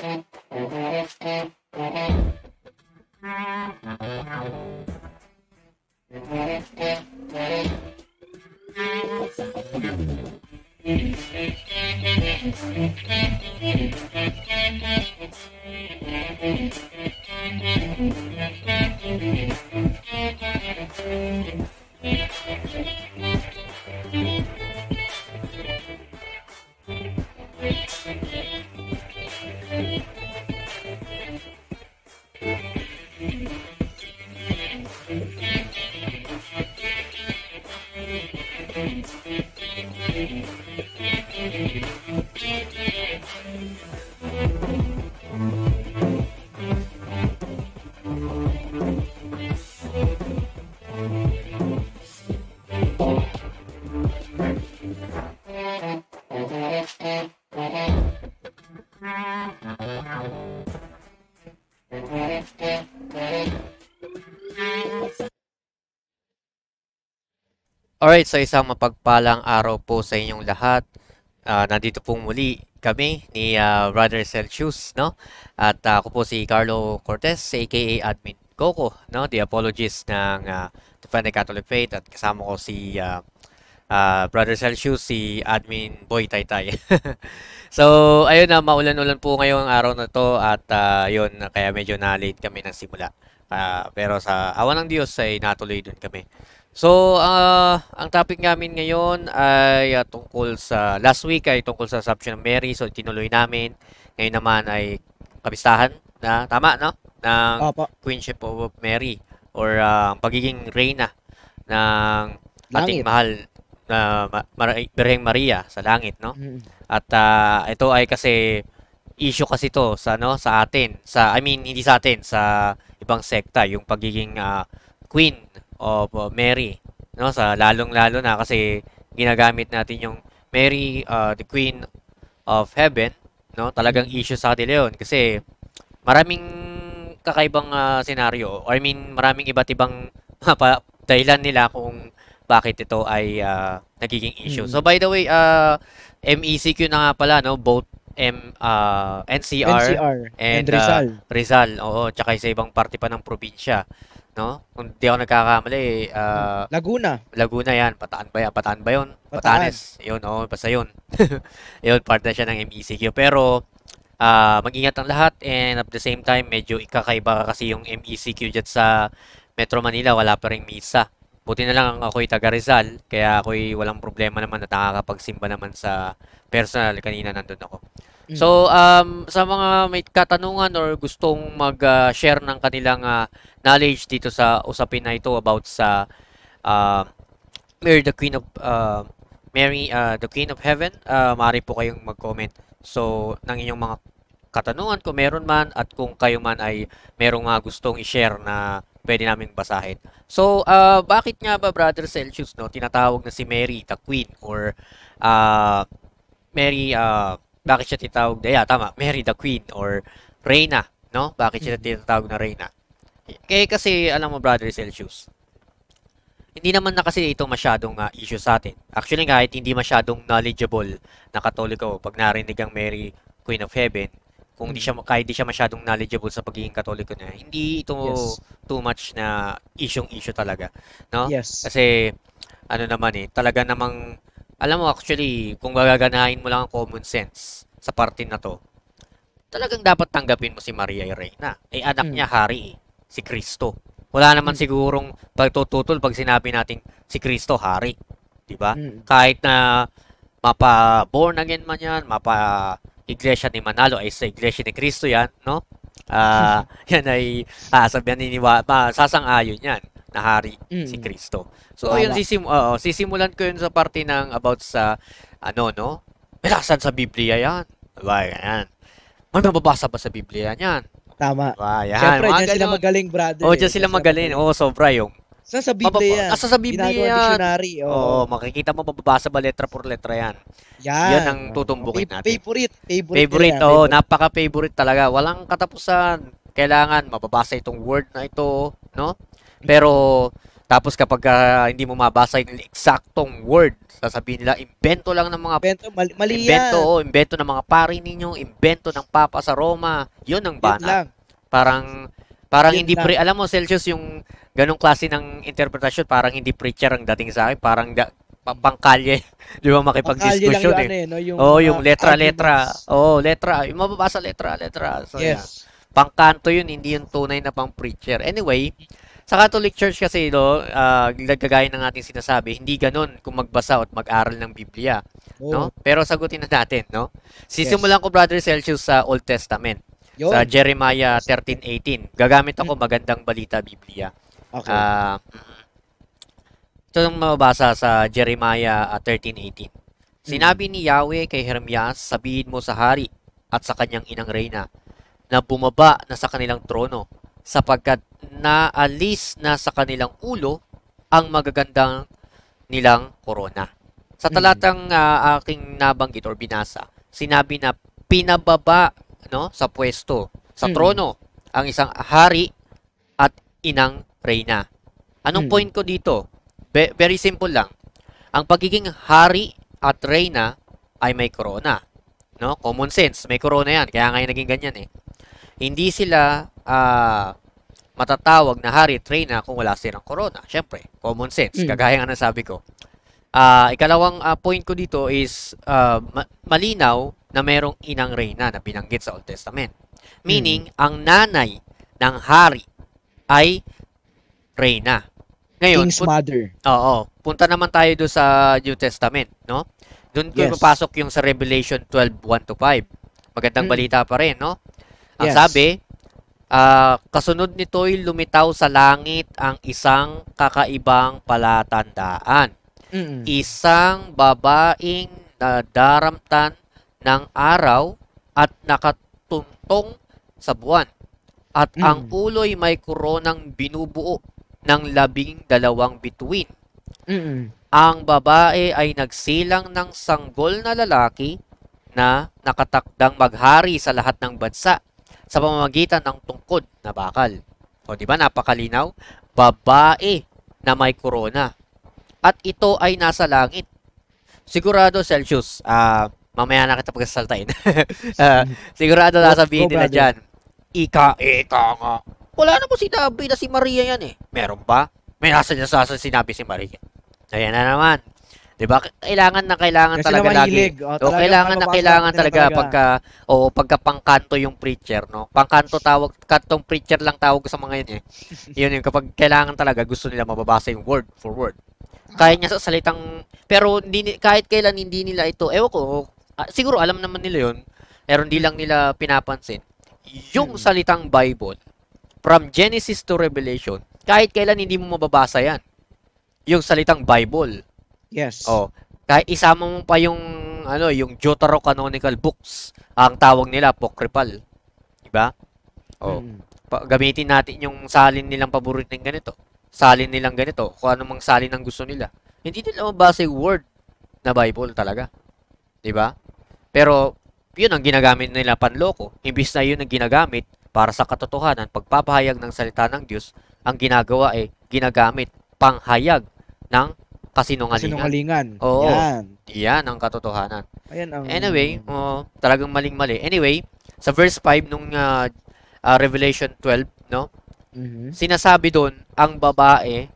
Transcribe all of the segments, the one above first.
Thank you. Alright, so isang mapagpalang araw po sa inyong lahat. Uh, nandito po muli kami ni uh, Brother Cell no? At uh, ako po si Carlo Cortez, aka Admin Coco, no? The apologist ng uh, Defending Catholic Faith at kasama ko si uh, uh, Brother Cell si Admin Boy Taytay. so, ayun na, maulan-ulan po ngayon ang araw na to at uh, yun, kaya medyo na-late kami ng simula. Uh, pero sa awan ng Diyos ay natuloy dun kami. So, uh, ang topic namin ngayon ay uh, tungkol sa, last week ay tungkol sa Assumption ng Mary. So, tinuloy namin. Ngayon naman ay kabistahan na, tama, no? Ng Opo. Queenship of Mary or uh, pagiging reyna ng ating mahal na uh, Birheng Maria sa langit, no? Mm. At uh, ito ay kasi issue kasi to sa no sa atin sa I mean hindi sa atin sa ibang sekta yung pagiging uh, queen of uh, Mary. No, sa lalong-lalo na kasi ginagamit natin yung Mary, uh, the Queen of Heaven, no? Talagang issue sa atin 'yon kasi maraming kakaibang uh, scenario. I mean, maraming iba't ibang dahilan nila kung bakit ito ay uh, nagiging issue. Mm. So by the way, uh, MECQ na nga pala no, both M uh, NCR, NCR and, and uh, Rizal. Uh, Rizal, oo, tsaka sa ibang parte pa ng probinsya no? Kung di ako nagkakamali, uh, Laguna. Laguna yan. Pataan ba yan? Pataan ba yun? Patanes. Yun, oo. Oh, basta yun. yun, part na siya ng MECQ. Pero, uh, mag-ingat ang lahat and at the same time, medyo ikakaiba kasi yung MECQ dyan sa Metro Manila. Wala pa rin misa. Buti na lang ako'y taga Rizal, kaya ako'y walang problema naman at nakakapagsimba naman sa personal. Kanina nandun ako. So mm. um sa mga may katanungan or gustong mag-share uh, ng kanilang uh, knowledge dito sa usapin na ito about sa uh, Mary the Queen of uh, Mary uh, the Queen of Heaven, uh, maaari po kayong mag-comment. So ng inyong mga katanungan ko meron man at kung kayo man ay merong mga gustong i-share na pwede naming basahin. So uh, bakit nga ba Brother Celsius no tinatawag na si Mary the Queen or uh, Mary uh, bakit siya tinatawag na, yeah, tama, Mary the Queen or Reina, no? Bakit siya mm-hmm. tinatawag na Reina? Kaya kasi, alam mo, brother Celsius, hindi naman na kasi ito masyadong uh, issue sa atin. Actually, kahit hindi masyadong knowledgeable na Katoliko, pag narinig ang Mary, Queen of Heaven, kung di mm. siya kahit di siya masyadong knowledgeable sa pagiging Katoliko niya, hindi ito yes. too much na isyung issue talaga, no? Yes. Kasi ano naman eh, talaga namang alam mo, actually, kung magaganahin mo lang ang common sense sa parte na to, talagang dapat tanggapin mo si Maria Reyna. Eh, anak mm. niya, hari, eh. si Kristo. Wala naman mm. sigurong pagtututol pag sinabi natin si Kristo, hari. Diba? Mm. Kahit na mapa born again man yan, mapa iglesia ni Manalo ay sa iglesia ni Kristo yan, no? Ah, uh, yan ay ah, sabihan ni Niwa, masasang-ayon yan na hari, mm. si Kristo. So, Tama. yun, sisim uh, sisimulan ko yun sa parte ng about sa, ano, no? Minasan sa Biblia yan. Ba, diba, yan. May mababasa ba sa Biblia yan? Tama. Ba, diba, yan. Siyempre, Mga dyan sila magaling, brother. Oh, dyan eh. sila magaling. Oo, oh, sobra yung sa sa Biblia. Mababa- ah, sa sa Biblia. dictionary. Oh. Oo, makikita mo mababasa ba letra por letra 'yan. Yan. Yan ang tutumbukin natin. Favorite, favorite. Favorite, oh, napaka-favorite talaga. Walang katapusan. Kailangan mababasa itong word na ito, no? Pero tapos kapag uh, hindi mo mabasa yung eksaktong word, sasabihin nila imbento lang ng mga invento, mali, mali invento, yan. oh, invento ng mga pari ninyo, invento ng papa sa Roma. 'Yun ang banat. Parang parang yun hindi lang. pre alam mo Celsius yung ganong klase ng interpretation, parang hindi preacher ang dating sa akin, parang da, pangkalye, di ba makipag-discussion eh. Ano, eh, no? yung, oh, yung letra-letra. Uh, oh, letra. Yung mababasa letra-letra. So, yes. Yeah. Pangkanto yun, hindi yung tunay na pang-preacher. Anyway, sa Catholic Church kasi, no, uh, nagkagaya ng ating sinasabi, hindi ganoon kung magbasa at mag-aral ng Biblia. Oh. No? Pero sagutin na natin, no? Sisimulan yes. ko, Brother Celsius, sa Old Testament. Yun. Sa Jeremiah 13.18. Gagamit ako magandang balita Biblia. Okay. Uh, ito ang mababasa sa Jeremiah 13.18. Ah, mm. Sinabi ni Yahweh kay Hermias, sabihin mo sa hari at sa kanyang inang reyna na bumaba na sa kanilang trono sapagkat naalis na sa kanilang ulo ang magagandang nilang korona. Sa mm. talatang uh, aking nabanggit or binasa, sinabi na pinababa no sa pwesto, sa mm. trono ang isang hari at inang reyna. Anong mm. point ko dito? Be- very simple lang. Ang pagiging hari at reyna ay may corona. No? Common sense, may corona 'yan. Kaya ngayon naging ganyan eh hindi sila uh, matatawag na hari Trina kung wala silang corona. Siyempre, common sense. Mm. Kagaya nga ng sabi ko. Uh, ikalawang uh, point ko dito is uh, ma- malinaw na merong inang reyna na binanggit sa Old Testament. Meaning, mm. ang nanay ng hari ay reyna. Ngayon, King's pun- mother. Oo. Punta naman tayo doon sa New Testament, no? Doon ko yes. papasok yung sa Revelation 12:1 to 5. Magandang mm. balita pa rin, no? Ang yes. sabi, uh, kasunod nito'y lumitaw sa langit ang isang kakaibang palatandaan. Mm-mm. Isang babaing nadaramtan ng araw at nakatuntong sa buwan. At mm. ang ulo'y may koronang binubuo ng labing dalawang bituin. Mm-mm. Ang babae ay nagsilang ng sanggol na lalaki na nakatakdang maghari sa lahat ng bansa sa pamamagitan ng tungkod na bakal. O di ba napakalinaw? Babae na may korona. At ito ay nasa langit. Sigurado Celsius, uh, mamaya na kita pagsasaltain. uh, ah, sigurado nasabihin nila dyan. Ika, ika nga. Wala na po sinabi na si Maria yan eh. Meron ba? May nasa niya sa sinabi si Maria. Ayan na naman. 'Di ba? Kailangan na kailangan Kasi talaga lagi. Oh, o, talaga kailangan na kailangan talaga, talaga pagka o pagka pangkanto yung preacher, no? Pangkanto tawag kantong preacher lang tawag sa mga yun eh. yun yung kapag kailangan talaga gusto nila mababasa yung word for word. Kaya niya sa salitang pero hindi kahit kailan hindi nila ito. Ewan ko, ah, siguro alam naman nila yun. Pero hindi lang nila pinapansin. Yung hmm. salitang Bible from Genesis to Revelation, kahit kailan hindi mo mababasa yan. Yung salitang Bible. Yes. Oh. Kahit isama mo pa yung ano, yung deuterocanonical books, ang tawag nila apocryphal. 'Di ba? Oh. Hmm. Pa- gamitin natin yung salin nilang paborito ng ganito. Salin nilang ganito, kung ano mang salin ang gusto nila. Hindi nila mabasa yung word na Bible talaga. 'Di ba? Pero 'yun ang ginagamit nila panloko. Imbis na 'yun ang ginagamit para sa katotohanan, pagpapahayag ng salita ng Diyos, ang ginagawa ay ginagamit panghayag ng kasinungalingan. Kasinungalingan. Oo. Yan. Yan ang katotohanan. Ayan ang... Anyway, oh, talagang maling-mali. Anyway, sa verse 5 nung uh, uh, Revelation 12, no? Mm-hmm. Sinasabi doon, ang babae,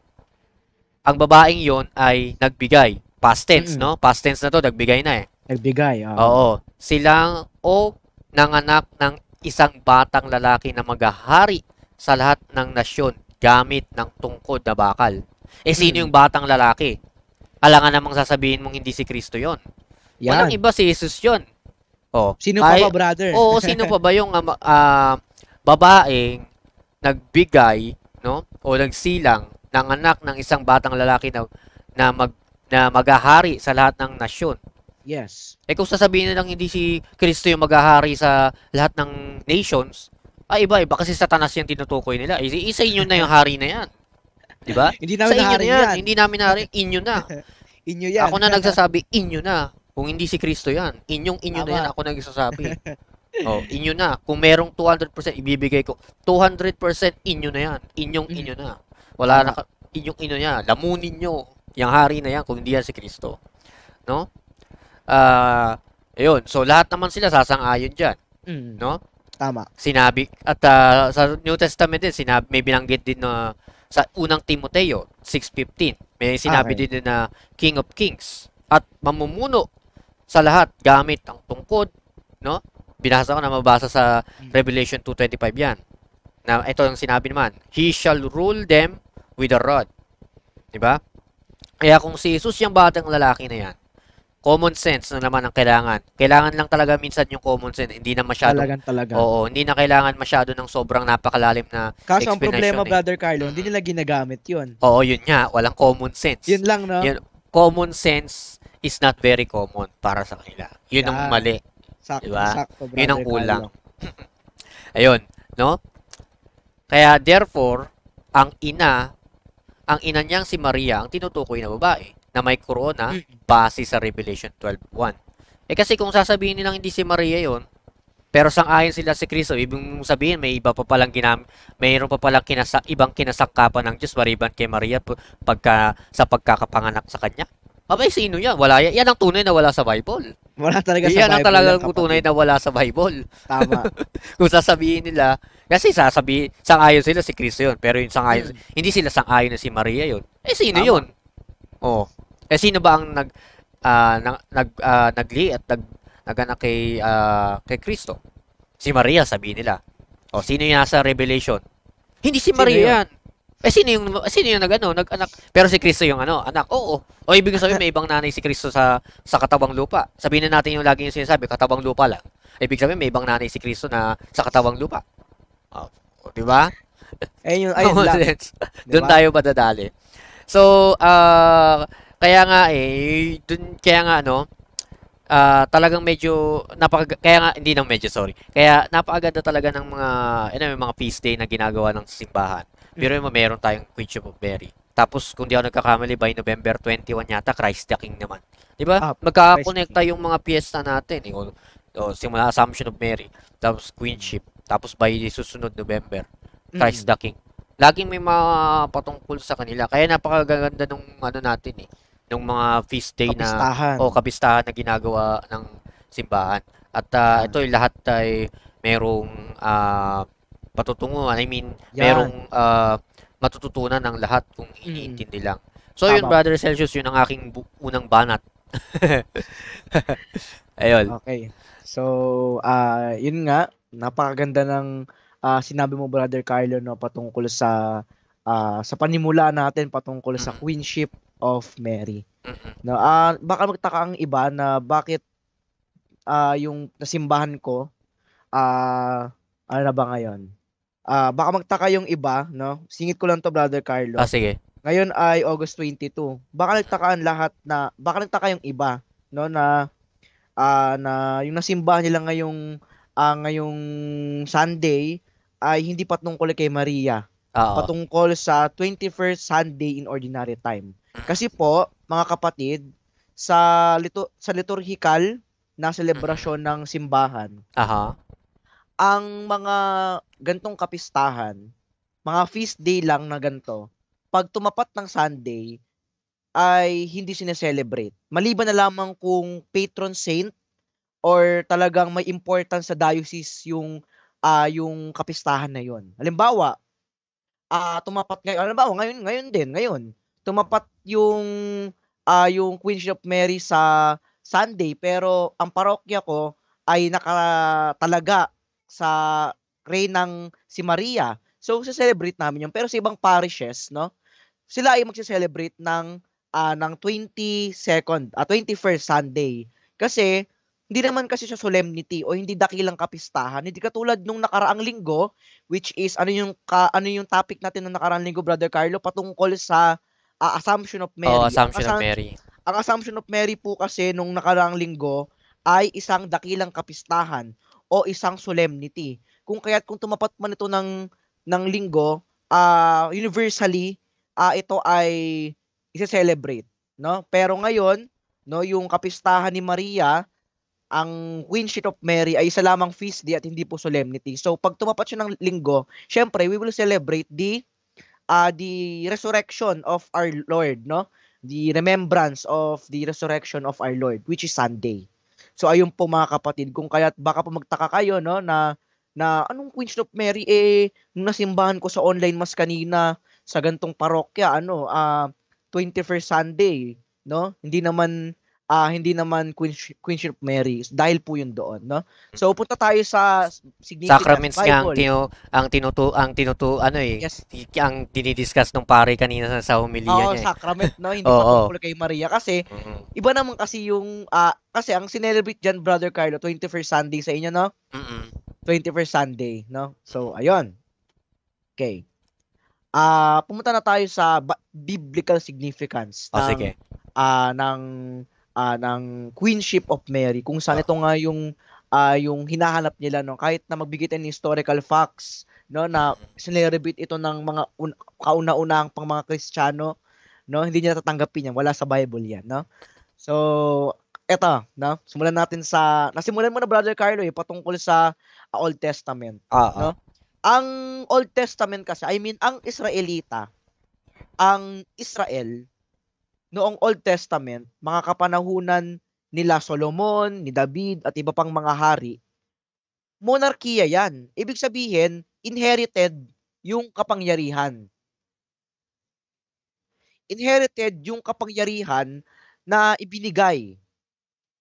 ang babaeng yon ay nagbigay. Past tense, mm-hmm. no? Past tense na to, nagbigay na eh. Nagbigay, oo. Oo. Silang o nanganak ng isang batang lalaki na maghahari sa lahat ng nasyon gamit ng tungkod na bakal. Eh, sino mm. yung batang lalaki? Kala nga namang sasabihin mong hindi si Kristo yon. Yan. Walang iba si Jesus yon. Oh, sino pa ba, brother? Oo, sino pa ba yung uh, babaeng nagbigay, no? O nagsilang ng anak ng isang batang lalaki na na mag na magahari sa lahat ng nasyon. Yes. Eh kung sasabihin na lang hindi si Kristo yung maghahari sa lahat ng nations, ay ah, iba iba kasi satanas yung tinutukoy nila. Eh, isa, isa inyo na yung hari na yan. 'Di ba? hindi namin sa inyo na yan. yan. Hindi namin nari, inyo na. inyo yan. Ako na nagsasabi, inyo na. Kung hindi si Kristo yan, inyong inyo Tama. na yan ako nagsasabi. oh, inyo na. Kung merong 200%, ibibigay ko. 200% inyo na yan. Inyong mm. inyo na. Wala na, inyong inyo na. Lamunin nyo. Yang hari na yan, kung hindi yan si Kristo. No? Ah, uh, ayun. So, lahat naman sila sasang-ayon dyan. Mm. No? Tama. Sinabi, at uh, sa New Testament din, sinabi, may binanggit din na uh, sa unang Timoteo 6.15. May sinabi okay. din na King of Kings at mamumuno sa lahat gamit ang tungkod, no? Binasa ko na mabasa sa hmm. Revelation 2.25 yan. Na ito yung sinabi naman, He shall rule them with a rod. Diba? Kaya kung si Jesus yung batang lalaki na yan, common sense na naman ang kailangan. Kailangan lang talaga minsan yung common sense, hindi na masyado. Talagang talaga. Oo, hindi na kailangan masyado ng sobrang napakalalim na Kaso ang problema, eh. Brother Carlo, hindi nila ginagamit yun. Oo, yun nga. Walang common sense. Yun lang, no? Yun, common sense is not very common para sa kanila. Yun yeah. ang mali. Sakto, diba? sakto, Brother Yun ang kulang. Ayun, no? Kaya, therefore, ang ina, ang ina niyang si Maria, ang tinutukoy na babae na may corona hmm. base sa Revelation 12.1. Eh kasi kung sasabihin nilang hindi si Maria yon pero sang-ayon sila si Kristo, ibig mong sabihin may iba pa palang ginam, mayroon pa palang kinasa, ibang kinasangkapan ng Diyos mariban kay Maria pagka, sa pagkakapanganak sa kanya. Abay, sino yan? Wala yan. Yan ang tunay na wala sa Bible. Wala talaga yan sa Bible. Yan ang talagang tunay na wala sa Bible. Tama. Kung sasabihin nila, kasi sasabi, sang-ayon sila si Kristo yun, pero yung sang-ayon, hmm. hindi sila sang-ayon na si Maria yun. Eh, sino Tama. yun? Oh. Eh sino ba ang nag uh, nag uh, nagli at nag naganak kay uh, kay Kristo? Si Maria sabi nila. O sino yung nasa Revelation? Hindi si Maria yan. Eh sino yung sino yung nagano, nag-anak? Pero si Kristo yung ano, anak. Oo. O ibig sabihin may ibang nanay si Kristo sa sa katawang lupa. Sabihin na natin yung lagi yung sinasabi, katawang lupa lang. Ibig sabihin may ibang nanay si Kristo na sa katawang lupa. Oh, 'di ba? Ayun ayun lang. Doon diba? tayo madadali. So, uh, kaya nga eh, dun, kaya nga ano, uh, talagang medyo napaka kaya nga hindi nang medyo sorry. Kaya napakaganda talaga ng mga ano yung mga feast day na ginagawa ng simbahan. Pero mm meron tayong Queenship of Mary. Tapos kung di ako nagkakamali by November 21 yata Christ the King naman. 'Di ba? Ah, Magkakonekta yung mga piyesta natin. Eh. O, o, simula Assumption of Mary, tapos Queenship, tapos by susunod November Christ mm-hmm. the King. Laging may mga patungkol sa kanila. Kaya napakaganda nung ano natin eh nung mga feast day kapistahan. na o oh, kapistahan na ginagawa ng simbahan. At uh, ito ay lahat ay merong uh, ah, patutunguhan. I mean, Yan. merong uh, matututunan ng lahat kung mm. iniintindi mm. lang. So Tama. yun, Brother Celsius, yun ang aking bu- unang banat. Ayun. Okay. So, uh, yun nga, napakaganda ng uh, sinabi mo, Brother Carlo, no, patungkol sa uh, sa panimula natin, patungkol mm. sa queenship, of Mary. No, uh, ah, baka magtaka ang iba na bakit uh, yung nasimbahan ko uh, ano na ba ngayon? Uh, baka magtaka yung iba, no? Singit ko lang to, Brother Carlo. Ah, sige. Ngayon ay August 22. Baka nagtakaan lahat na, baka nagtaka yung iba, no, na, uh, na yung nasimbahan nila ngayong, uh, ngayong Sunday ay hindi patungkol kay Maria. Oo. Patungkol sa 21st Sunday in Ordinary Time. Kasi po, mga kapatid, sa litu sa liturgical na selebrasyon ng simbahan. Aha. Ang mga gantong kapistahan, mga feast day lang na ganto, pag tumapat ng Sunday, ay hindi sineselebrate. Maliban na lamang kung patron saint or talagang may importance sa diocese yung uh, yung kapistahan na yon. Halimbawa, uh, tumapat ngayon. Halimbawa, ngayon, ngayon din, ngayon tumapat yung uh, yung Queen of Mary sa Sunday pero ang parokya ko ay nakatalaga sa reign ng si Maria. So, se-celebrate namin yung Pero sa ibang parishes, no, sila ay magse-celebrate ng, uh, ng 22nd, uh, 21st Sunday. Kasi, hindi naman kasi siya solemnity o hindi dakilang kapistahan. Hindi katulad nung nakaraang linggo, which is, ano yung, ka, ano yung topic natin ng nakaraang linggo, Brother Carlo, patungkol sa uh, Assumption of Mary. Oh, Assumption ang, of Mary. Ang Assumption of Mary po kasi nung nakaraang linggo ay isang dakilang kapistahan o isang solemnity. Kung kaya't kung tumapat man ito ng ng linggo, uh, universally uh, ito ay i-celebrate, no? Pero ngayon, no, yung kapistahan ni Maria, ang Queenship of Mary ay isa lamang feast day at hindi po solemnity. So pag tumapat siya ng linggo, syempre we will celebrate the uh, the resurrection of our Lord, no? The remembrance of the resurrection of our Lord, which is Sunday. So ayun po mga kapatid, kung kaya baka po magtaka kayo no na na anong Queen of Mary eh nung nasimbahan ko sa online mas kanina sa gantong parokya ano uh, ah, 21st Sunday no hindi naman uh, hindi naman Queenship, Queenship Mary dahil po yun doon, no? So punta tayo sa significant Sacraments Bible. nga ang, tinu, ang tinutu ang tinutu ano eh yes. ang dinidiscuss ng pare kanina sa, sa homilya oh, niya. oh sacrament no, hindi oh, oh. kay Maria kasi mm-hmm. iba naman kasi yung uh, kasi ang sinelebrate diyan Brother Carlo 21st Sunday sa inyo, no? Mm-hmm. 21st Sunday, no? So ayun. Okay. Ah, uh, pumunta na tayo sa biblical significance oh, ng sige. Uh, ng uh, ng Queenship of Mary kung saan ito nga yung uh, yung hinahanap nila no kahit na magbigay tayo ng historical facts no na sinerebit ito ng mga un- kauna-unahang pang mga Kristiyano no hindi niya tatanggapin yan wala sa Bible yan no so eto no simulan natin sa nasimulan mo na Brother Carlo eh patungkol sa uh, Old Testament uh-huh. no ang Old Testament kasi I mean ang Israelita ang Israel noong Old Testament, mga kapanahunan nila Solomon, ni David, at iba pang mga hari, monarkiya yan. Ibig sabihin, inherited yung kapangyarihan. Inherited yung kapangyarihan na ibinigay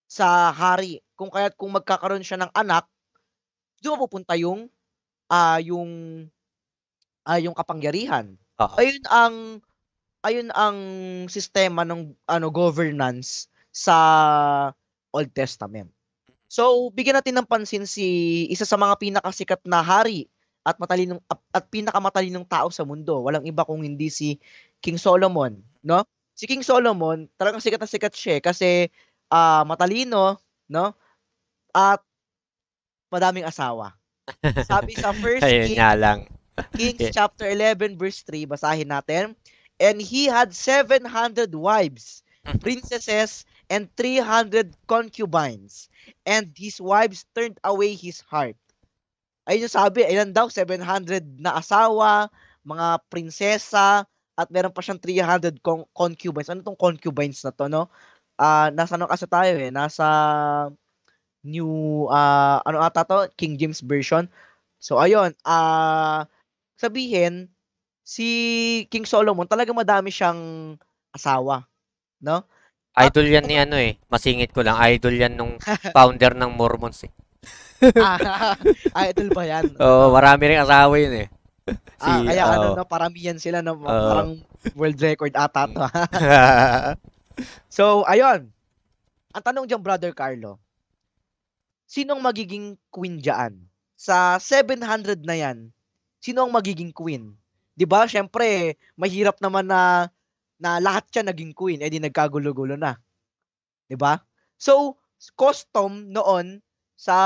sa hari. Kung kaya't kung magkakaroon siya ng anak, doon pupunta yung uh, yung uh, yung kapangyarihan. Uh-huh. Ayun ang ayun ang sistema ng ano governance sa Old Testament. So, bigyan natin ng pansin si isa sa mga pinakasikat na hari at matalinong at pinakamatalinong tao sa mundo. Walang iba kung hindi si King Solomon, no? Si King Solomon, talagang sikat na sikat siya eh, kasi uh, matalino, no? At madaming asawa. Sabi sa first King, lang. Kings chapter 11 verse 3, basahin natin and he had 700 wives, mm-hmm. princesses, and 300 concubines. And his wives turned away his heart. Ayun yung sabi, ilan daw? 700 na asawa, mga prinsesa, at meron pa siyang 300 con- concubines. Ano tong concubines na to, no? Uh, nasa ano kasi tayo eh? Nasa new, uh, ano ata to? King James Version. So, ayun. Uh, sabihin, si King Solomon, talaga madami siyang asawa, no? Ah, idol yan ni ano? ano eh. Masingit ko lang. Idol yan nung founder ng Mormons eh. ah, idol ba yan? Oo, oh, marami rin asawa yun eh. Ah, si, ah, kaya uh, ano, no, paramihan sila no, uh, parang world record ata to. so, ayun. Ang tanong diyan, Brother Carlo, sinong magiging queen diyan? Sa 700 na yan, sino ang magiging queen? 'di ba? Syempre, mahirap naman na na lahat siya naging queen, eh di nagkagulo-gulo na. 'Di ba? So, custom noon sa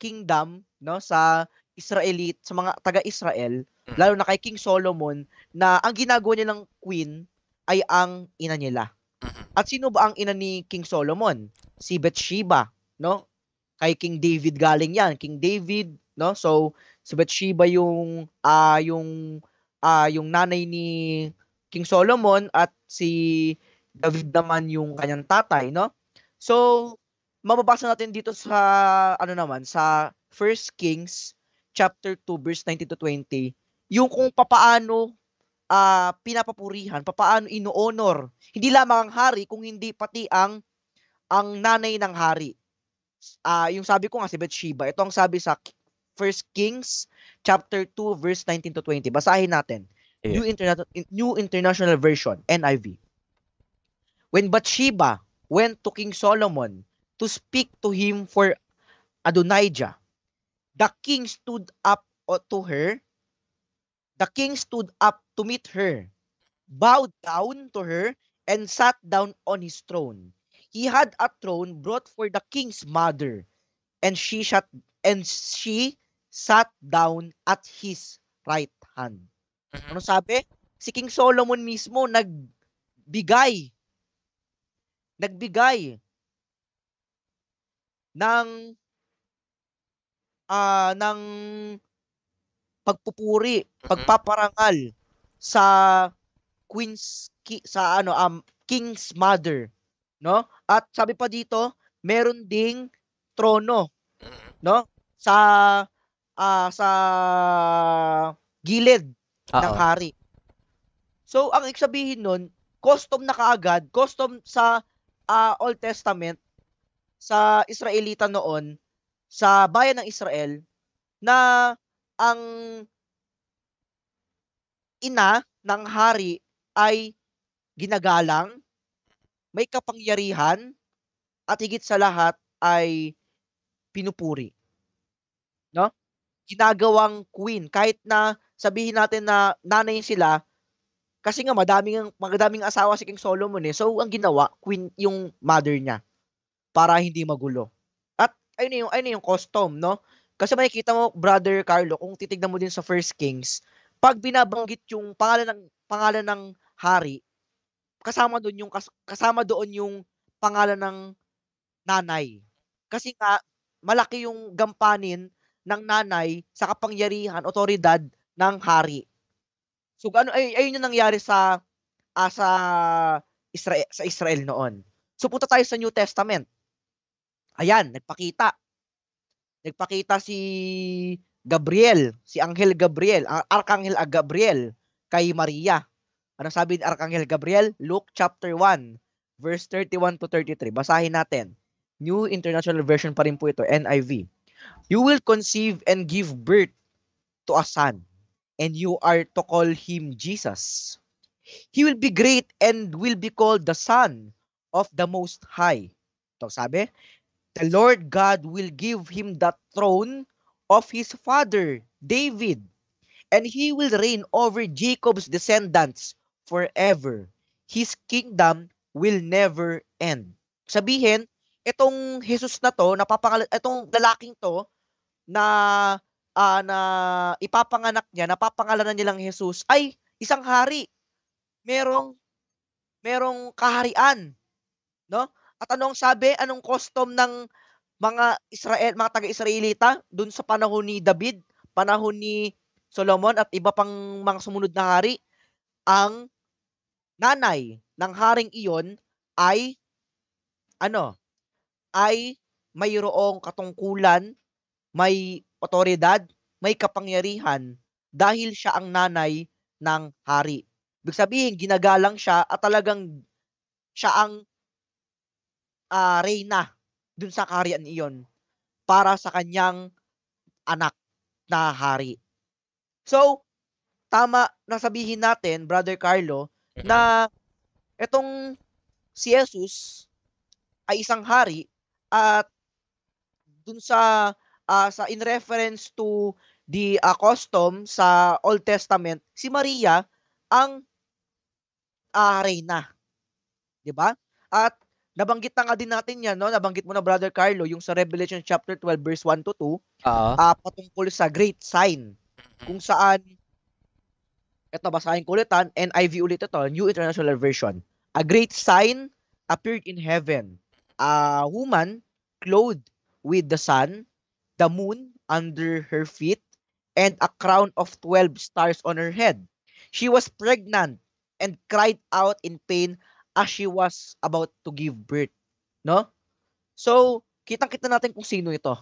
kingdom, no, sa Israelite, sa mga taga-Israel, mm. lalo na kay King Solomon, na ang ginagawa niya nilang queen ay ang ina nila. At sino ba ang ina ni King Solomon? Si Bathsheba, no? Kay King David galing 'yan, King David, no? So, si Bathsheba yung uh, yung uh, yung nanay ni King Solomon at si David naman yung kanyang tatay, no? So, mababasa natin dito sa ano naman sa 1 Kings chapter 2 verse 19 to 20 yung kung papaano uh, pinapapurihan, papaano ino-honor hindi lamang ang hari kung hindi pati ang ang nanay ng hari. Ah, uh, yung sabi ko nga si Bathsheba, ito ang sabi sa First Kings chapter 2 verse 19 to 20. Basahin natin. Yeah. New International New International Version, NIV. When Bathsheba went to King Solomon to speak to him for Adonijah, the king stood up to her. The king stood up to meet her, bowed down to her, and sat down on his throne. He had a throne brought for the king's mother, and she sat and she sat down at his right hand. Ano sabi? Si King Solomon mismo nagbigay nagbigay ng uh, ng pagpupuri, mm-hmm. pagpaparangal sa Queen's ki, sa ano um, King's mother, no? At sabi pa dito, meron ding trono, mm-hmm. no? Sa uh, sa gilid Uh-oh. ng hari. So, ang iksabihin nun, custom na kaagad, custom sa uh, Old Testament, sa Israelita noon, sa bayan ng Israel, na ang ina ng hari ay ginagalang, may kapangyarihan, at higit sa lahat ay pinupuri ginagawang queen kahit na sabihin natin na nanay sila kasi nga madaming madaming asawa si King Solomon eh. So ang ginawa, queen yung mother niya para hindi magulo. At ayun yung ayun yung custom, no? Kasi makikita mo brother Carlo kung titignan mo din sa First Kings, pag binabanggit yung pangalan ng pangalan ng hari, kasama doon yung kasama doon yung pangalan ng nanay. Kasi nga malaki yung gampanin ng nanay sa kapangyarihan, otoridad ng hari. So ano ay ayun yung nangyari sa uh, sa Israel sa Israel noon. So punta tayo sa New Testament. Ayan, nagpakita. Nagpakita si Gabriel, si Anghel Gabriel, ang Arkanghel Gabriel kay Maria. Ano sabi ni Arkanghel Gabriel? Luke chapter 1, verse 31 to 33. Basahin natin. New International Version pa rin po ito, NIV. You will conceive and give birth to a son, and you are to call him Jesus. He will be great and will be called the Son of the Most High. Ito sabi, The Lord God will give him the throne of his father, David, and he will reign over Jacob's descendants forever. His kingdom will never end. Sabihin, itong Jesus na to, napapangal itong lalaking to na uh, na ipapanganak niya, napapangalanan nilang lang Jesus ay isang hari. Merong merong kaharian, no? At anong sabi, anong custom ng mga Israel, mga taga-Israelita doon sa panahon ni David, panahon ni Solomon at iba pang mga sumunod na hari, ang nanay ng haring iyon ay ano, ay mayroong katungkulan, may otoridad, may kapangyarihan dahil siya ang nanay ng hari. Ibig sabihin, ginagalang siya at talagang siya ang uh, reyna dun sa kaharian iyon para sa kanyang anak na hari. So, tama na sabihin natin, Brother Carlo, na itong si Jesus ay isang hari at dun sa uh, sa in reference to the uh, custom sa Old Testament, si Maria ang uh, reyna. 'Di ba? At nabanggit na nga din natin 'yan, no? Nabanggit mo na Brother Carlo yung sa Revelation chapter 12 verse 1 to 2, uh-huh. uh, patungkol sa great sign kung saan eto basahin ko ulit NIV ulit ito, New International Version. A great sign appeared in heaven a woman clothed with the sun, the moon under her feet, and a crown of 12 stars on her head. She was pregnant and cried out in pain as she was about to give birth. No? So, kitang-kita natin kung sino ito.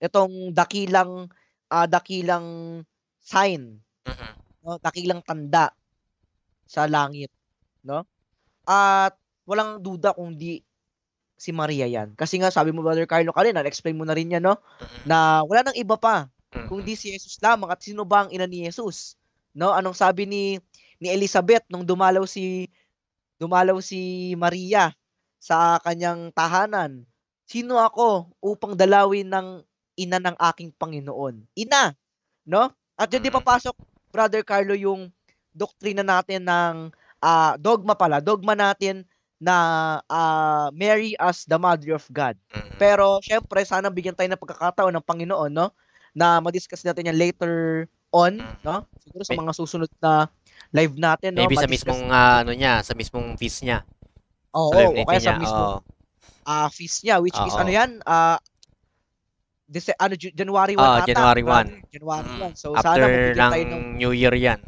Itong dakilang uh, dakilang sign. Mm-hmm. No? Dakilang tanda sa langit, no? At walang duda kung di si Maria yan. Kasi nga, sabi mo, Brother Carlo, kanina, explain mo na rin yan, no? Na wala nang iba pa, kung kundi si Jesus lamang. At sino ba ang ina ni Jesus? No? Anong sabi ni, ni Elizabeth nung dumalaw si, dumalaw si Maria sa kanyang tahanan? Sino ako upang dalawin ng ina ng aking Panginoon? Ina! No? At yun di papasok, Brother Carlo, yung doktrina natin ng uh, dogma pala, dogma natin na uh, ah, Mary as the Mother of God. Pero syempre sana bigyan tayo ng pagkakataon ng Panginoon no na ma-discuss natin yan later on mm. no siguro sa mga susunod na live natin no maybe sa mismong uh, ano niya sa mismong feast niya oh, o kaya niya. sa mismong oh. uh, ah, feast niya which oh, is oh. ano yan uh, Dece- ano January 1 oh, ata. January 1. Diba? January 1. Mm. So After sana magbigyan tayo ng New Year 'yan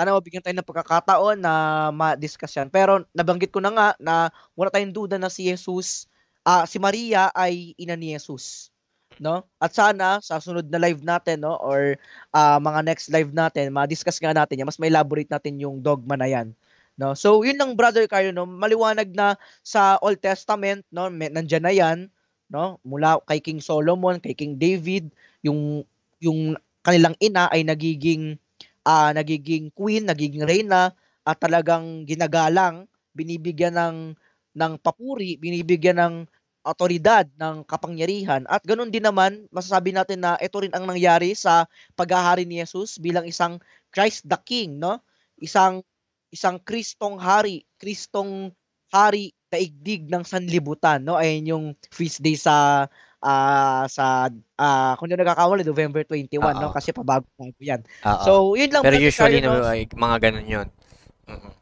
sana mabigyan tayo ng pagkakataon na ma-discuss yan. Pero nabanggit ko na nga na wala tayong duda na si Jesus, uh, si Maria ay ina ni Jesus. No? At sana sa sunod na live natin no or uh, mga next live natin, ma-discuss nga natin yan. Mas ma-elaborate natin yung dogma na yan. No? So yun lang brother Carlo no, maliwanag na sa Old Testament no, nandiyan na yan no, mula kay King Solomon, kay King David, yung yung kanilang ina ay nagiging uh, nagiging queen, nagiging reyna at talagang ginagalang, binibigyan ng ng papuri, binibigyan ng autoridad ng kapangyarihan. At ganun din naman, masasabi natin na ito rin ang nangyari sa paghahari ni Jesus bilang isang Christ the King, no? Isang isang Kristong hari, Kristong hari taigdig ng sanlibutan, no? Ayun yung feast day sa uh, sa uh, kung hindi nagkakamali November 21 Uh-oh. no kasi pabago-bago 'yan. Uh-oh. So, yun lang Pero usually Carino, na, mga ganun 'yun. mm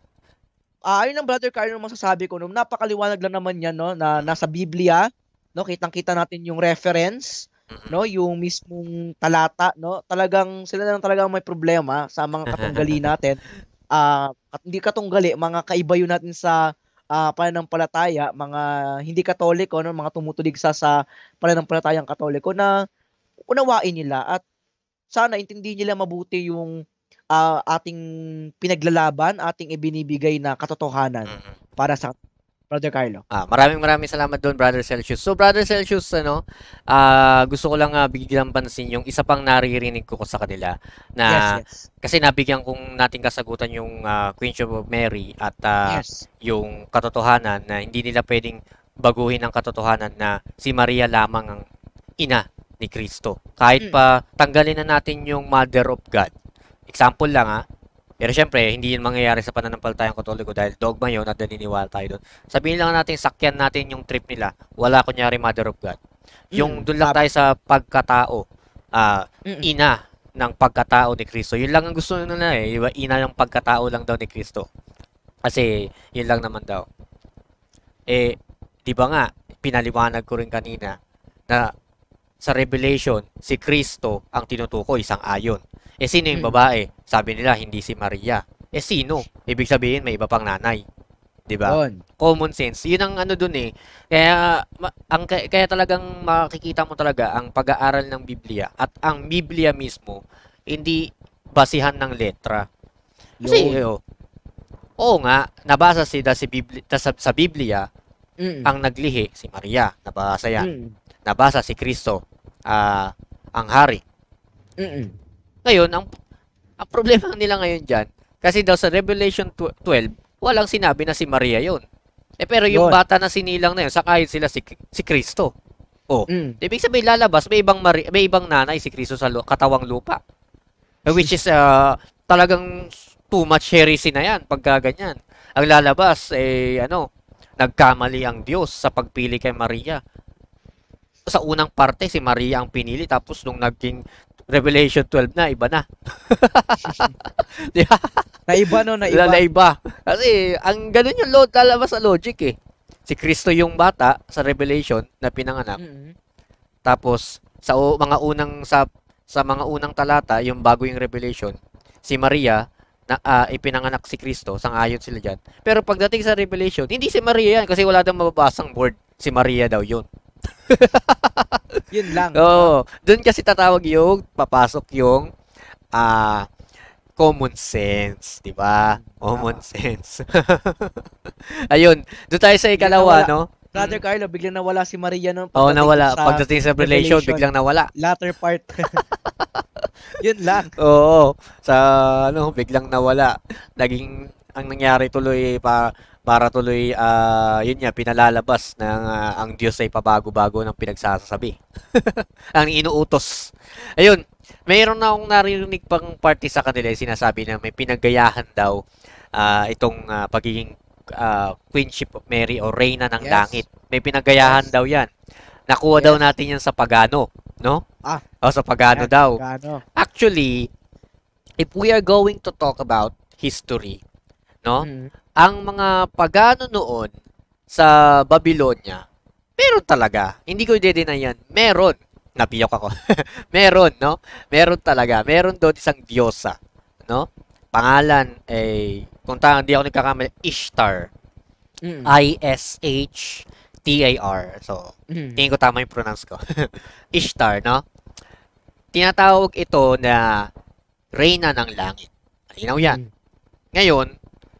Uh, ah, ayun lang brother Carlo masasabi ko no napakaliwanag lang naman 'yan no na nasa Biblia no kitang-kita natin yung reference no yung mismong talata no talagang sila na lang talagang may problema sa mga katunggali natin. Ah, uh, hindi katunggali, mga kaiba yun natin sa uh, pananampalataya, mga hindi katoliko, no, mga tumutuligsa sa pananampalatayang katoliko na unawain nila at sana intindihin nila mabuti yung uh, ating pinaglalaban, ating ibinibigay na katotohanan para sa Brother Carlo. Ah, maraming maraming salamat doon, Brother Celsius. So, Brother Celsius, ano, uh, gusto ko lang uh, bigyan pansin yung isa pang naririnig ko, ko sa kanila na yes, yes. kasi nabigyan kong nating kasagutan yung uh, Queen of Mary at uh, yes. yung katotohanan na hindi nila pwedeng baguhin ang katotohanan na si Maria lamang ang ina ni Kristo. Kahit mm. pa tanggalin na natin yung Mother of God. Example lang ah, pero syempre, hindi yun mangyayari sa pananampalatayang katoliko dahil dogma yun at naniniwala tayo doon. Sabihin lang natin, sakyan natin yung trip nila. Wala kunyari Mother of God. Yung mm, doon lang tayo sa pagkatao, uh, ina ng pagkatao ni Kristo. Yun lang ang gusto nila eh. Iba, ina ng pagkatao lang daw ni Kristo. Kasi yun lang naman daw. Eh, di ba nga, pinaliwanag ko rin kanina na sa Revelation, si Kristo ang tinutukoy, isang ayon. Eh, sino yung mm. babae? Sabi nila, hindi si Maria. Eh, sino? Ibig sabihin, may iba pang nanay. 'di ba? Common sense. 'Yun ang ano doon eh. Kaya ang kaya talagang makikita mo talaga ang pag-aaral ng Biblia at ang Biblia mismo hindi basihan ng letra. Kasi Yo. Oo nga, nabasa si da, si Biblia, da, sa, sa Biblia mm ang naglihi si Maria, nabasa yan. Mm. Nabasa si Kristo, uh, ang hari. Mm-mm. Ngayon, ang, ang problema nila ngayon dyan, kasi daw sa Revelation 12, walang sinabi na si Maria yon. Eh pero yung Lord. bata na sinilang na yun, sakayin sila si si Kristo. Oh. Mm. Ibig sabihin lalabas may ibang mari, may ibang nanay si Kristo sa lu- katawang lupa. Eh, which is uh, talagang too much heresy na 'yan pagka ganyan. Ang lalabas eh ano, nagkamali ang Diyos sa pagpili kay Maria. Sa unang parte si Maria ang pinili tapos nung naging Revelation 12 na, iba na. Di ba? Naiba no, Na iba. Kasi ang ganun yung load talaga sa logic eh. Si Kristo yung bata sa Revelation na pinanganak. Mm-hmm. Tapos sa o, mga unang sa sa mga unang talata, yung bago yung Revelation, si Maria na uh, ipinanganak si Kristo, sangayon sila diyan. Pero pagdating sa Revelation, hindi si Maria yan kasi wala daw mababasang word. Si Maria daw yun. Yun lang. Oo. Doon kasi tatawag yung, papasok yung ah, uh, common sense, di ba? Common ah. sense. Ayun, doon tayo sa ikalawa, nawala, no? Brother Carlo, biglang nawala si Maria nung pagdating Oo, nawala. Sa pagdating sa relation, relation, biglang nawala. Latter part. Yun lang. Oo. Sa ano, biglang nawala. Naging ang nangyari tuloy pa para tuloy uh, yun nga pinalalabas ng uh, ang Diyos ay pabago-bago ng pinagsasabi. ang inuutos. Ayun, mayroon na akong narinig pang party sa kanila sinasabi na may pinagayahan daw uh, itong uh, pagiging uh, queenship of Mary o reyna ng yes. langit. May pinagayahan yes. daw 'yan. Nakuha yes. daw natin 'yan sa pagano, no? Ah, o sa pagano yes, daw. Pagano. Actually, if we are going to talk about history, no? Mm ang mga pagano noon sa Babylonia, meron talaga. Hindi ko i-deny yan. Meron. Napiyok ako. meron, no? Meron talaga. Meron doon isang diyosa, no? Pangalan ay, eh, kung ta- hindi ako nagkakamali, Ishtar. Mm. I-S-H-T-A-R. So, mm. tingin ko tama yung pronounce ko. Ishtar, no? Tinatawag ito na Reyna ng Langit. Alinaw yan. Mm. Ngayon,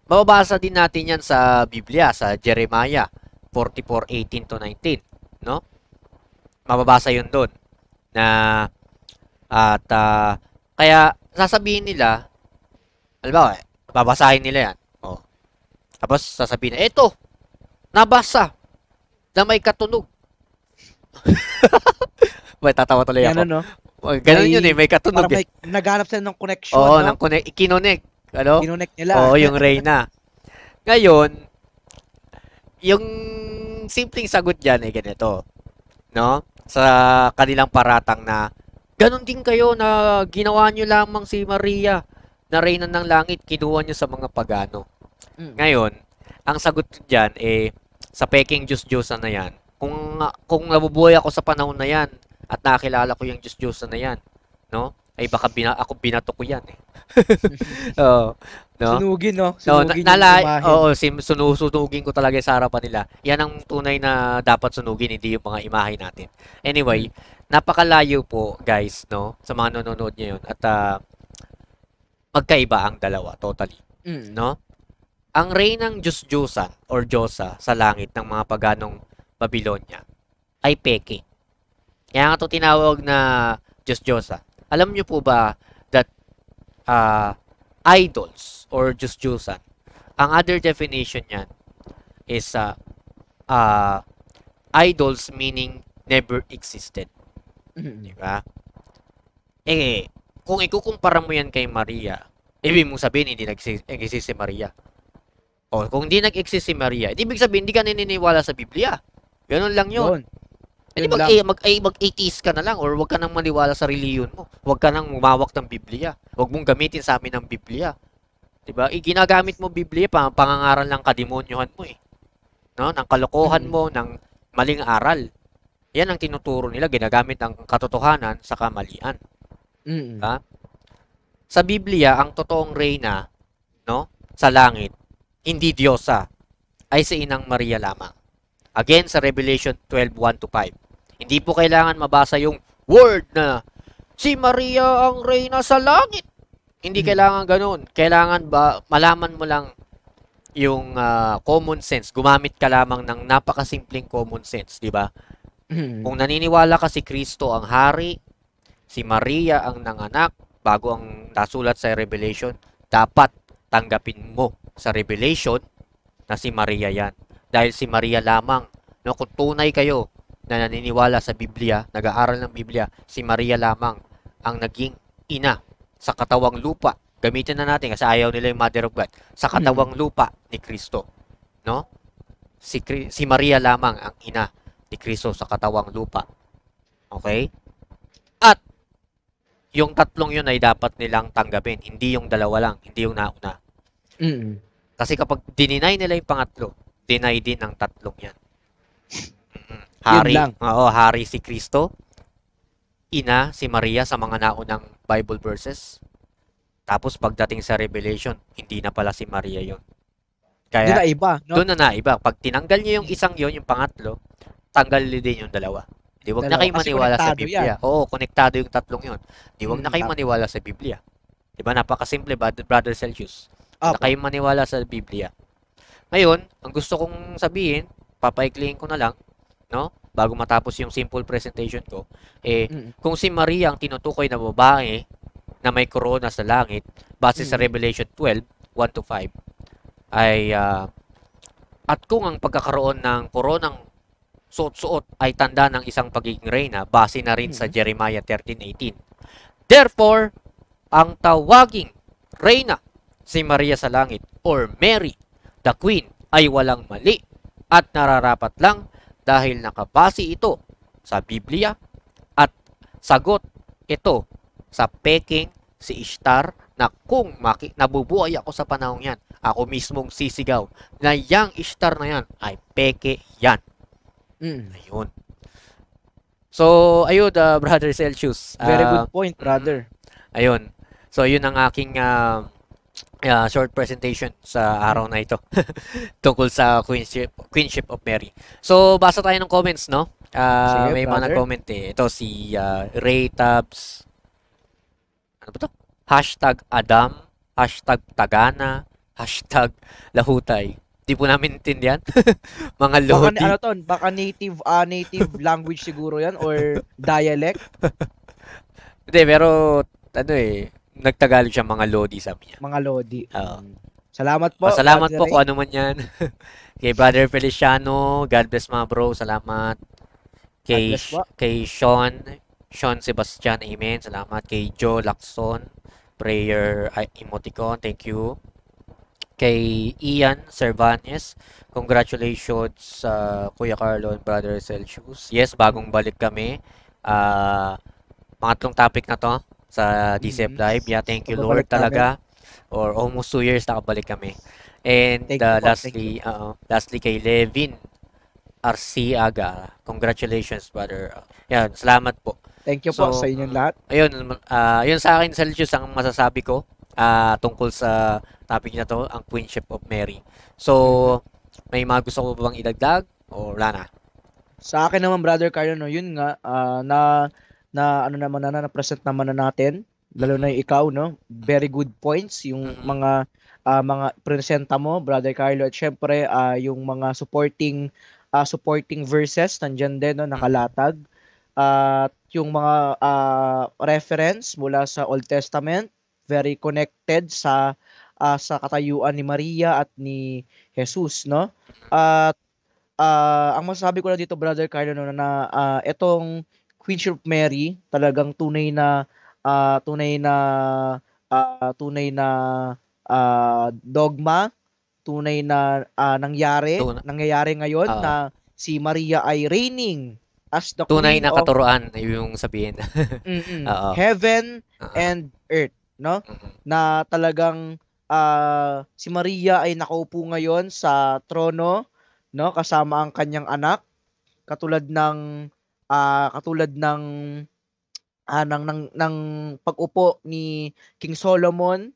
Mababasa din natin yan sa Biblia, sa Jeremiah 44:18 to 19, no? Mababasa 'yun doon na at uh, kaya sasabihin nila halimbawa, eh, babasahin nila yan. Oh. Tapos sasabihin na, eto, nabasa na may katunog. may tatawa tuloy ako. Ganun, no? Ganun may, yun eh, may katunog. Para eh. may, eh. naghanap sila ng connection. Oo, no? ng connect, ikinonek. Ano? Kinunek nila. Oo, yung Reyna. Ngayon, yung simpleng sagot dyan ay ganito. No? Sa kanilang paratang na ganun din kayo na ginawa nyo lamang si Maria na reyna ng langit, kinuha nyo sa mga pagano. Mm. Ngayon, ang sagot dyan, eh, sa peking Diyos-Diyosa na yan, kung, kung nabubuhay ako sa panahon na yan, at nakilala ko yung Diyos-Diyosa na yan, no? Ay baka bina, ako binato ko yan, eh. oh, no? Sunugin, no? Sunugin no, nala, oo, sim, sunusunugin ko talaga sa harapan nila. Yan ang tunay na dapat sunugin, hindi yung mga imahe natin. Anyway, napakalayo po, guys, no? Sa mga nanonood ngayon. At uh, magkaiba ang dalawa, totally. Mm. No? Ang reign ng Diyos Diyosan or Diyosa sa langit ng mga paganong Babylonia ay peke. Kaya nga ito tinawag na Diyos Diyosa. Alam nyo po ba uh, idols or diyos Jusan. Ang other definition niyan is uh, uh, idols meaning never existed. Mm-hmm. Di ba? Eh, kung ikukumpara mo yan kay Maria, ibig mong sabihin hindi nag-exist si Maria. O, kung hindi nag-exist si Maria, ibig sabihin hindi ka naniniwala sa Biblia. Ganun lang yun. yun. Hindi eh, di mag, eh, mag, ay, mag atheist ka na lang or wag ka nang maniwala sa reliyon mo. Wag ka nang umawak ng Biblia. Wag mong gamitin sa amin ang Biblia. 'Di ba? Eh, ginagamit mo Biblia pang pangangaral ng kademonyohan mo eh. No, ng kalokohan hmm. mo, ng maling aral. Yan ang tinuturo nila, ginagamit ang katotohanan sa kamalian. Mm. Ha? Sa Biblia, ang totoong reyna, no, sa langit, hindi Diyosa, ay si Inang Maria lamang. Again, sa Revelation 12, 1 to 5. Hindi po kailangan mabasa yung word na si Maria ang reyna sa langit. Hindi hmm. kailangan ganun. Kailangan ba malaman mo lang yung uh, common sense. Gumamit ka lamang ng napakasimpleng common sense, di ba? Hmm. Kung naniniwala ka si Kristo ang hari, si Maria ang nanganak, bago ang nasulat sa Revelation, dapat tanggapin mo sa Revelation na si Maria yan. Dahil si Maria lamang, no, kung tunay kayo na naniniwala sa Biblia, nag-aaral ng Biblia, si Maria lamang ang naging ina sa katawang lupa. Gamitin na natin kasi ayaw nila yung Mother of God. Sa hmm. katawang lupa ni Kristo. No? Si, si Maria lamang ang ina ni Kristo sa katawang lupa. Okay? At yung tatlong yun ay dapat nilang tanggapin. Hindi yung dalawa lang, hindi yung nauna. Mm. Kasi kapag dininay nila yung pangatlo, deny din ang tatlong yan. Hari, Yun lang. Oo, hari si Kristo. Ina si Maria sa mga naunang Bible verses. Tapos pagdating sa Revelation, hindi na pala si Maria yon. Kaya doon na iba, no? Doon na naiba. Pag tinanggal niyo yung hmm. isang yon, yung pangatlo, tanggal din yung dalawa. Di wag na kayo maniwala sa Biblia. Yan. Oo, konektado yung tatlong yon. Di wag hmm, na kayo maniwala sa Biblia. Di ba napakasimple, brother Celsius. Up. Na kayo maniwala sa Biblia. Ngayon, ang gusto kong sabihin, papaikliin ko na lang, no? Bago matapos yung simple presentation ko, eh, mm. kung si Maria ang tinutukoy na babae na may corona sa langit, base mm. sa Revelation 12:1 to 5, ay, uh, at kung ang pagkakaroon ng koronang suot-suot ay tanda ng isang pagiging reyna, base na rin mm. sa Jeremiah 13:18. Therefore, ang tawaging reyna si Maria sa langit or Mary, the Queen, ay walang mali at nararapat lang dahil nakabase ito sa Biblia at sagot ito sa peking si Ishtar na kung maki- nabubuhay ako sa panahon yan, ako mismong sisigaw na yang Ishtar na yan ay peke yan. Mm. Ayun. So, ayun, uh, Brother Celsius. Uh, Very good uh, point, brother. Mm-hmm. Ayun. So, yun ang aking uh, uh, short presentation sa araw mm-hmm. na ito tungkol sa queenship queenship of Mary. So basa tayo ng comments no. Uh, Sige, may brother. mga nag-comment eh. Ito si uh, Ray Tabs. Ano ba to? Hashtag Adam, hashtag Tagana, hashtag Lahutay. Hindi po namin intindihan. mga lodi. Baka, ano to, baka native, uh, native language siguro yan or dialect. Hindi, pero ano eh, nagtagalog siya, mga Lodi, sa niya. Mga Lodi. Oo. Mm. Salamat po. Oh, salamat po kung ano man yan. kay Brother Feliciano, God bless mga bro, salamat. Kay, kay Sean, Sean Sebastian, amen. Salamat. Kay Joe Lacson, prayer emoticon, thank you. Kay Ian Cervantes, congratulations sa uh, Kuya Carlo and Brother Celsius. Yes, bagong balik kami. Uh, pangatlong topic na to sa DCF mm-hmm. Live. Yeah, thank you Lord talaga. Or almost two years nakabalik kami. And uh, lastly, uh, lastly kay Levin RC Aga. Congratulations, brother. Uh, yan, salamat po. Thank you so, po sa inyong lahat. Ayun, um, uh, ayun sa akin, Celsius, ang masasabi ko uh, tungkol sa topic na to, ang Queenship of Mary. So, mm-hmm. may mga gusto ko bang idagdag? O wala na? Sa akin naman, brother Carlo, no, yun nga, uh, na na ano naman na na-present naman na natin lalo na yung ikaw no very good points yung mga uh, mga presenta mo brother Carlo at syempre uh, yung mga supporting uh, supporting verses nandiyan din no nakalatag at uh, yung mga uh, reference mula sa Old Testament very connected sa uh, sa katayuan ni Maria at ni Jesus, no? At uh, ang masasabi ko na dito, Brother Carlo, no, na uh, itong Queen of Mary, talagang tunay na uh, tunay na uh, tunay na uh, dogma, tunay na uh, nangyari, Tuna- nangyayari ngayon uh, na si Maria ay reigning as the tunay na katuruan of, yung sabihin. heaven uh, and earth, no? Uh, na talagang uh, si Maria ay nakaupo ngayon sa trono, no? Kasama ang kanyang anak katulad ng uh, katulad ng uh, ng, ng ng pag-upo ni King Solomon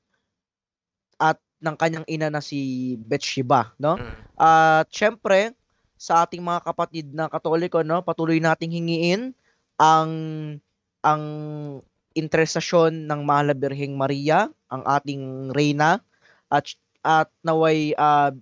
at ng kanyang ina na si Bathsheba, no? Mm. At uh, syempre, sa ating mga kapatid na Katoliko, no, patuloy nating hingiin ang ang intersesyon ng Mahal na Birheng Maria, ang ating reyna at at naway uh,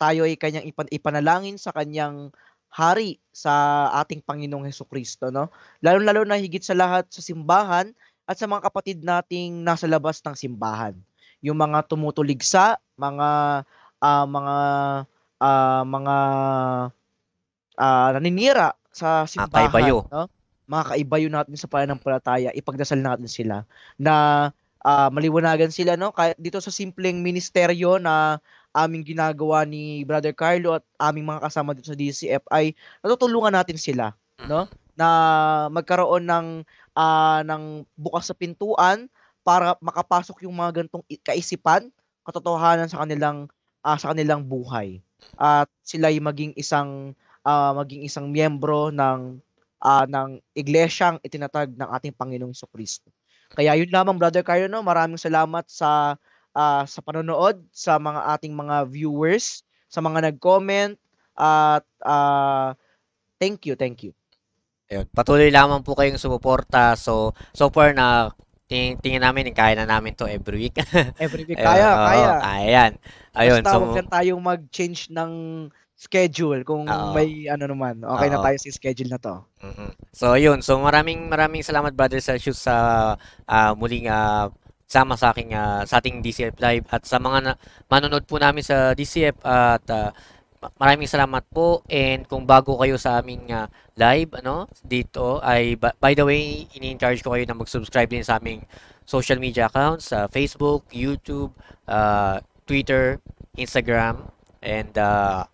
tayo ay kanyang ipan- ipanalangin sa kanyang hari sa ating Panginoong Heso Kristo, no? Lalo-lalo na higit sa lahat sa simbahan at sa mga kapatid nating nasa labas ng simbahan. Yung mga tumutuligsa, mga uh, mga uh, mga uh, naninira sa simbahan, kaibayo. no? Mga kaibayo natin sa pananampalataya, ipagdasal natin sila na uh, maliwanagan sila, no? Kahit dito sa simpleng ministeryo na aming ginagawa ni Brother Carlo at aming mga kasama dito sa DCF ay natutulungan natin sila, no? Mm-hmm. Na magkaroon ng uh, ng bukas sa pintuan para makapasok yung mga gantong kaisipan, katotohanan sa kanilang uh, sa kanilang buhay. At sila ay maging isang uh, maging isang miyembro ng uh, ng iglesyang itinatag ng ating Panginoong Kristo. Kaya yun lamang Brother Carlo, no? maraming salamat sa uh, sa panonood, sa mga ating mga viewers, sa mga nag-comment at uh, thank you, thank you. Ayun, patuloy lamang po kayong sumuporta. So, so far na ting tingin namin kaya na namin to every week. every week kaya, Ayun, kaya. Oh, ayan. Ayun, Basta, so wag lang tayong mag-change ng schedule kung uh may ano naman. Okay uh na tayo sa schedule na to. Mm-hmm. So yun, so maraming maraming salamat Brother Celsius sa uh, muling uh, sama sa aking uh, sa ating DCF live at sa mga na, manonood po namin sa DCF at uh, maraming salamat po and kung bago kayo sa aming uh, live ano dito ay by the way ini-encourage ko kayo na mag-subscribe din sa aming social media accounts sa uh, Facebook, YouTube, uh, Twitter, Instagram and uh,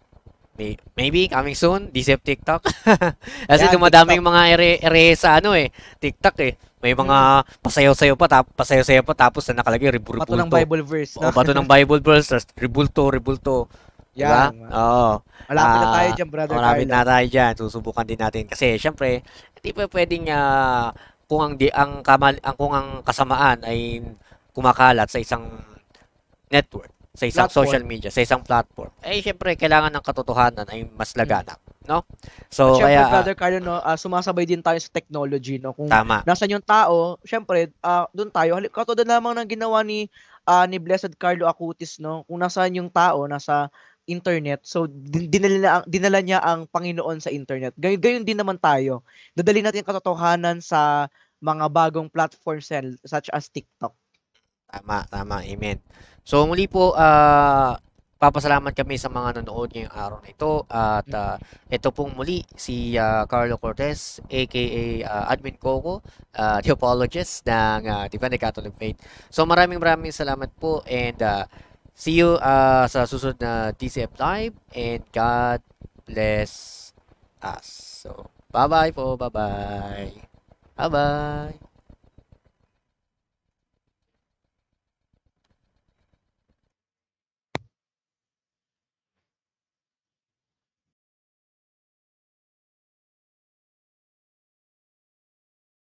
may, maybe coming soon, DCF TikTok. Kasi yeah, dumadaming TikTok. mga ere, ere sa ano eh, TikTok eh. May mga hmm. pasayaw-sayaw pa, tap, pasayaw-sayaw pa tapos na nakalagay ribulto. Bato ng Bible verse. No? Oh, bato ng Bible verse, ribulto, ribulto. Yeah. Diba? Oo. Malapit uh, na ah, tayo dyan, brother. Malapit Carlo. na tayo dyan. Susubukan din natin. Kasi, syempre, hindi pa pwedeng uh, kung ang, di, ang, kamal, ang, kung ang kasamaan ay kumakalat sa isang network sa isang platform. social media, sa isang platform, eh syempre kailangan ng katotohanan ay mas laganap, mm. no? So At syempre, kaya ah, Brother Carlo, no, uh, sumasabay din tayo sa technology, no? Kung tama. nasaan yung tao, syempre uh, ah, doon tayo. Katulad lamang ng ginawa ni uh, ni Blessed Carlo Acutis, no? Kung nasaan yung tao, nasa internet. So din- dinala dinala niya ang Panginoon sa internet. Gayon, gayon din naman tayo. Dadalhin natin katotohanan sa mga bagong platforms such as TikTok. Tama, tama. Amen. So muli po, uh, papasalamat kami sa mga nanonood ngayong araw na ito. At uh, ito pong muli si uh, Carlo Cortez, aka uh, Admin Coco, uh, the apologist ng uh, Divine Catholic Faith. So maraming maraming salamat po and uh, see you uh, sa susunod na TCF Live and God bless us. So, bye-bye po. Bye-bye. Bye-bye.